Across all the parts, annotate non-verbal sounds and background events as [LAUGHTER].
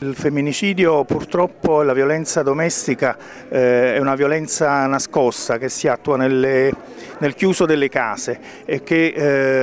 Il femminicidio purtroppo, la violenza domestica eh, è una violenza nascosta che si attua nelle nel chiuso delle case e che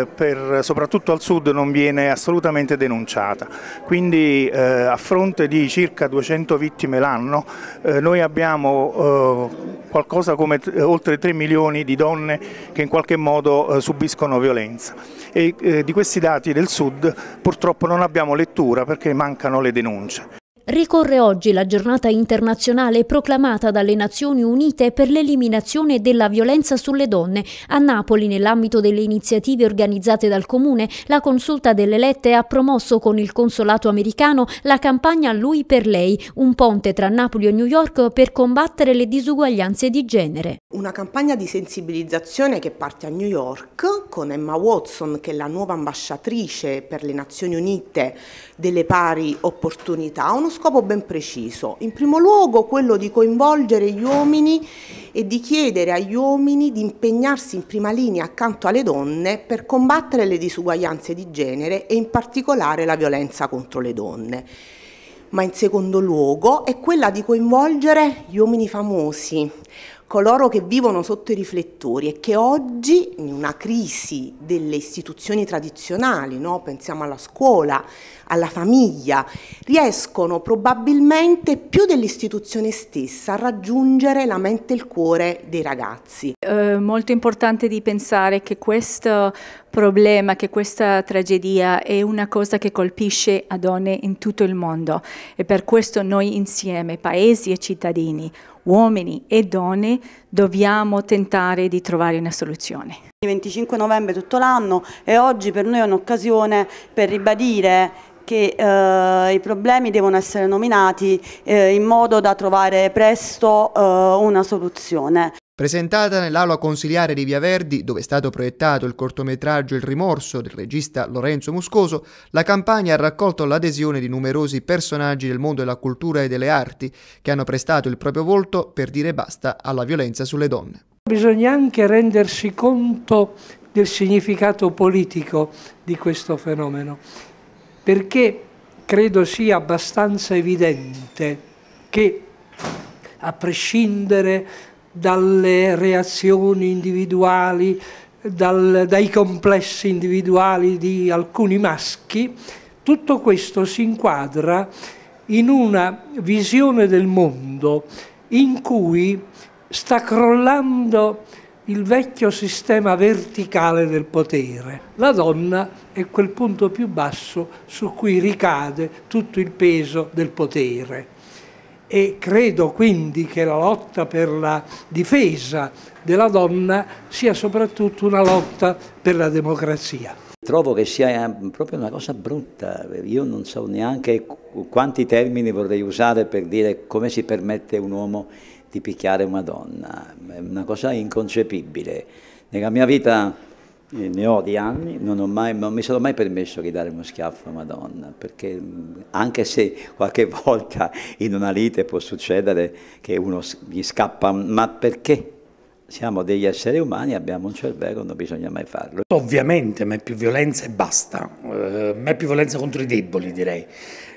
eh, per, soprattutto al sud non viene assolutamente denunciata. Quindi eh, a fronte di circa 200 vittime l'anno eh, noi abbiamo eh, qualcosa come eh, oltre 3 milioni di donne che in qualche modo eh, subiscono violenza e di questi dati del sud purtroppo non abbiamo lettura perché mancano le denunce. Ricorre oggi la giornata internazionale proclamata dalle Nazioni Unite per l'eliminazione della violenza sulle donne. A Napoli, nell'ambito delle iniziative organizzate dal Comune, la consulta delle lette ha promosso con il Consolato americano la campagna Lui per lei, un ponte tra Napoli e New York per combattere le disuguaglianze di genere. Una campagna di sensibilizzazione che parte a New York con Emma Watson, che è la nuova ambasciatrice per le Nazioni Unite delle pari opportunità, uno scopo ben preciso, in primo luogo quello di coinvolgere gli uomini e di chiedere agli uomini di impegnarsi in prima linea accanto alle donne per combattere le disuguaglianze di genere e in particolare la violenza contro le donne. Ma in secondo luogo è quella di coinvolgere gli uomini famosi, coloro che vivono sotto i riflettori e che oggi in una crisi delle istituzioni tradizionali, no? pensiamo alla scuola, alla famiglia, riescono probabilmente più dell'istituzione stessa a raggiungere la mente e il cuore dei ragazzi. È eh, molto importante di pensare che questo problema, che questa tragedia è una cosa che colpisce a donne in tutto il mondo e per questo noi insieme, paesi e cittadini, uomini e donne, dobbiamo tentare di trovare una soluzione. Il 25 novembre tutto l'anno e oggi per noi è un'occasione per ribadire che eh, i problemi devono essere nominati eh, in modo da trovare presto eh, una soluzione. Presentata nell'aula consiliare di Via Verdi, dove è stato proiettato il cortometraggio Il rimorso del regista Lorenzo Muscoso, la campagna ha raccolto l'adesione di numerosi personaggi del mondo della cultura e delle arti che hanno prestato il proprio volto per dire basta alla violenza sulle donne. Bisogna anche rendersi conto del significato politico di questo fenomeno, perché credo sia abbastanza evidente che a prescindere dalle reazioni individuali, dal, dai complessi individuali di alcuni maschi, tutto questo si inquadra in una visione del mondo in cui sta crollando il vecchio sistema verticale del potere. La donna è quel punto più basso su cui ricade tutto il peso del potere e credo quindi che la lotta per la difesa della donna sia soprattutto una lotta per la democrazia. Trovo che sia eh, proprio una cosa brutta, io non so neanche quanti termini vorrei usare per dire come si permette un uomo di picchiare una donna, è una cosa inconcepibile. Nella mia vita ne ho di anni, non, mai, non, mi sono mai permesso di dare uno schiaffo a Madonna, perché anche se [LAUGHS] qualche volta in una lite può succedere che uno gli scappa, ma perché? Siamo degli esseri umani, abbiamo un cervello, non bisogna mai farlo. Ovviamente, ma è più violenza e basta, uh, è più violenza contro i deboli direi.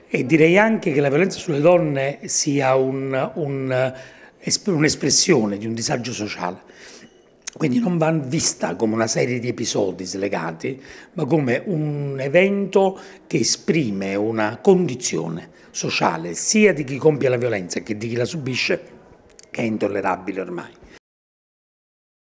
E direi anche che la violenza sulle donne sia un'espressione un, un di un disagio sociale quindi non va vista come una serie di episodi slegati, ma come un evento che esprime una condizione sociale sia di chi compie la violenza che di chi la subisce, che è intollerabile ormai.